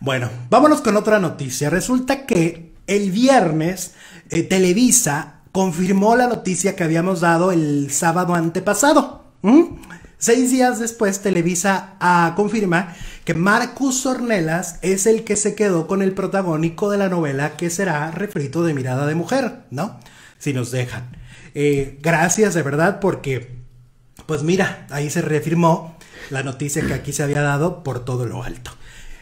Bueno, vámonos con otra noticia. Resulta que el viernes eh, Televisa confirmó la noticia que habíamos dado el sábado antepasado. ¿Mm? Seis días después, Televisa ah, confirma que Marcus Ornelas es el que se quedó con el protagónico de la novela que será Refrito de Mirada de Mujer, ¿no? Si nos dejan. Eh, gracias de verdad porque, pues mira, ahí se reafirmó la noticia que aquí se había dado por todo lo alto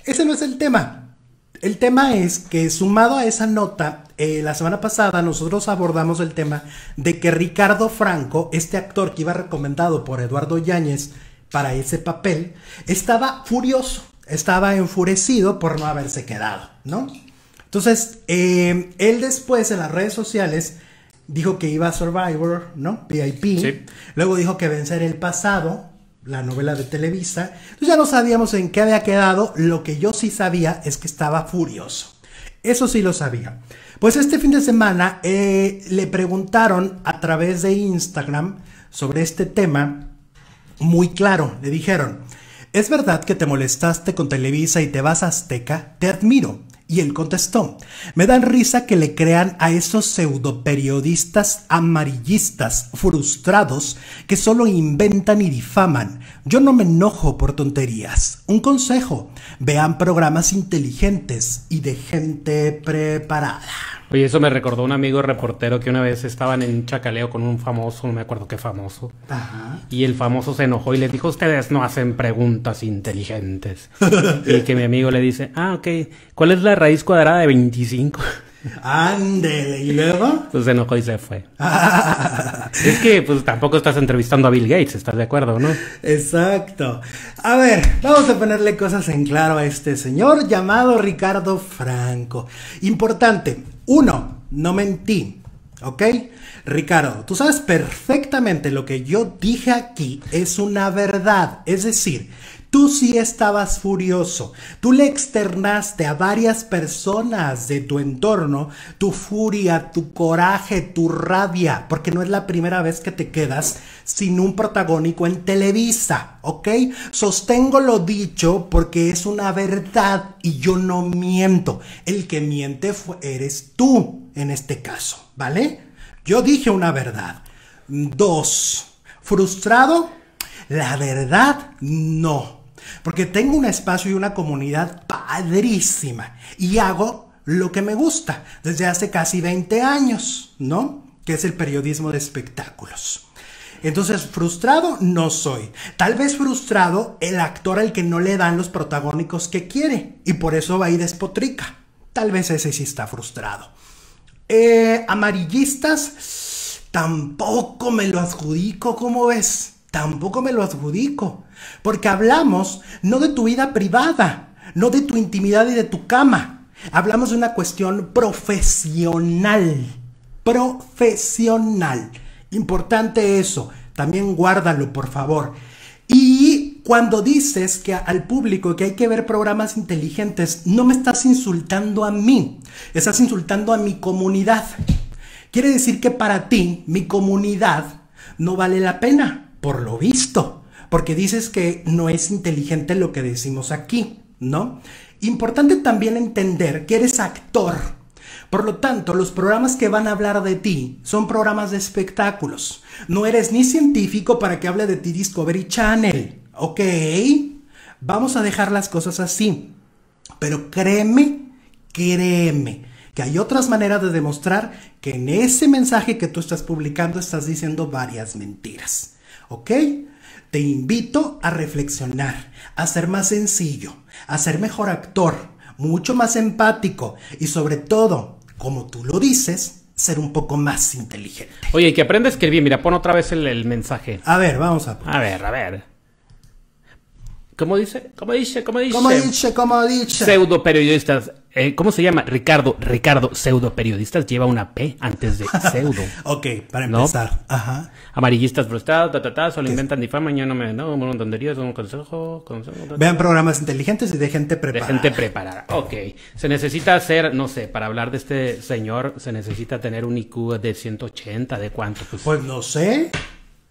ese no es el tema. El tema es que sumado a esa nota, eh, la semana pasada nosotros abordamos el tema de que Ricardo Franco, este actor que iba recomendado por Eduardo Yáñez para ese papel, estaba furioso, estaba enfurecido por no haberse quedado, ¿no? Entonces, eh, él después en las redes sociales dijo que iba a Survivor, ¿no? VIP. Luego dijo que vencer el pasado, la novela de Televisa. Pues ya no sabíamos en qué había quedado. Lo que yo sí sabía es que estaba furioso. Eso sí lo sabía. Pues este fin de semana eh, le preguntaron a través de Instagram sobre este tema muy claro. Le dijeron, ¿es verdad que te molestaste con Televisa y te vas a Azteca? Te admiro. Y él contestó, me dan risa que le crean a esos pseudoperiodistas amarillistas frustrados que solo inventan y difaman. Yo no me enojo por tonterías. Un consejo, vean programas inteligentes y de gente preparada. Oye, eso me recordó un amigo reportero que una vez estaban en un chacaleo con un famoso, no me acuerdo qué famoso. Ajá. Y el famoso se enojó y le dijo, ustedes no hacen preguntas inteligentes. y que mi amigo le dice, ah, ok, ¿cuál es la raíz cuadrada de 25? Ándele, ¿y luego? Pues se enojó y se fue. es que pues tampoco estás entrevistando a Bill Gates, ¿estás de acuerdo, no? Exacto. A ver, vamos a ponerle cosas en claro a este señor llamado Ricardo Franco. Importante, uno, no mentí. ¿Ok? Ricardo, tú sabes perfectamente lo que yo dije aquí es una verdad. Es decir, Tú sí estabas furioso, tú le externaste a varias personas de tu entorno tu furia, tu coraje, tu rabia, porque no es la primera vez que te quedas sin un protagónico en Televisa, ¿ok? Sostengo lo dicho porque es una verdad y yo no miento. El que miente eres tú en este caso, ¿vale? Yo dije una verdad. Dos, frustrado la verdad, no. Porque tengo un espacio y una comunidad padrísima y hago lo que me gusta desde hace casi 20 años, ¿no? Que es el periodismo de espectáculos. Entonces, frustrado no soy. Tal vez frustrado el actor al que no le dan los protagónicos que quiere y por eso va y despotrica. Tal vez ese sí está frustrado. Eh, amarillistas, tampoco me lo adjudico, ¿cómo ves? tampoco me lo adjudico, porque hablamos no de tu vida privada, no de tu intimidad y de tu cama, hablamos de una cuestión profesional, profesional. Importante eso, también guárdalo, por favor. Y cuando dices que al público que hay que ver programas inteligentes, no me estás insultando a mí, estás insultando a mi comunidad. Quiere decir que para ti, mi comunidad, no vale la pena. Por lo visto, porque dices que no es inteligente lo que decimos aquí, ¿no? Importante también entender que eres actor. Por lo tanto, los programas que van a hablar de ti son programas de espectáculos. No eres ni científico para que hable de ti Discovery Channel, ¿ok? Vamos a dejar las cosas así. Pero créeme, créeme, que hay otras maneras de demostrar que en ese mensaje que tú estás publicando estás diciendo varias mentiras. ¿Ok? Te invito a reflexionar, a ser más sencillo, a ser mejor actor, mucho más empático y sobre todo, como tú lo dices, ser un poco más inteligente. Oye, y que aprendes que bien. Mira, pon otra vez el, mensaje. A ver, vamos a... Poner. A ver, a ver. dice? ¿Cómo dice? ¿Cómo dice? ¿Cómo dice? ¿Cómo dice? ¿Cómo dice? Pseudo periodistas. Eh, ¿Cómo se llama? Ricardo, Ricardo, pseudo periodistas, lleva una P antes de pseudo. ok, para empezar. Ajá. Amarillistas frustrados, ta, ta, solo inventan, difama. yo no me, no, un es un consejo, consejo. Vean programas inteligentes y de gente preparada. De gente preparada, ok. Se necesita hacer, no sé, para hablar de este señor, se necesita tener un IQ de 180, ¿de cuánto? pues, pues no sé.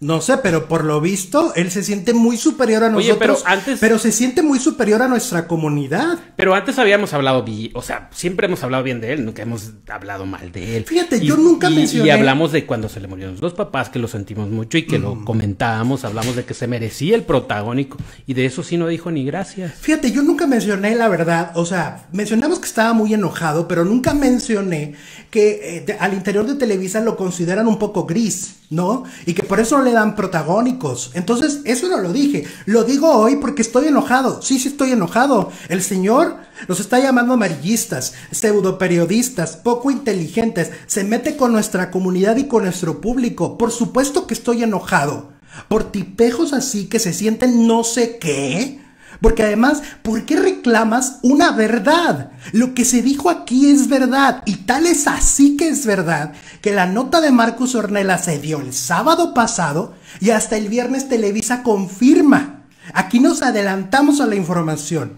No sé, pero por lo visto, él se siente muy superior a nosotros. pero antes. Pero se siente muy superior a nuestra comunidad. Pero antes habíamos hablado bien. O sea, siempre hemos hablado bien de él, nunca hemos hablado mal de él. Fíjate, yo nunca mencioné. Y hablamos de cuando se le murieron los dos papás, que lo sentimos mucho y que lo comentábamos. Hablamos de que se merecía el protagónico. Y de eso sí no dijo ni gracias. Fíjate, yo nunca mencioné la verdad. O sea, mencionamos que estaba muy enojado, pero nunca mencioné que eh, al interior de Televisa lo consideran un poco gris, ¿no? Y que por eso le dan protagónicos. Entonces, eso no lo dije. Lo digo hoy porque estoy enojado. Sí, sí estoy enojado. El señor nos está llamando amarillistas, pseudoperiodistas, poco inteligentes. Se mete con nuestra comunidad y con nuestro público. Por supuesto que estoy enojado. Por tipejos así que se sienten no sé qué porque además, ¿por qué reclamas una verdad? Lo que se dijo aquí es verdad, y tal es así que es verdad, que la nota de Marcus Ornella se dio el sábado pasado y hasta el viernes Televisa confirma. Aquí nos adelantamos a la información.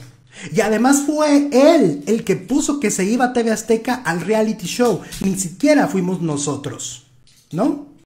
Y además fue él el que puso que se iba a TV Azteca al reality show, ni siquiera fuimos nosotros, ¿no?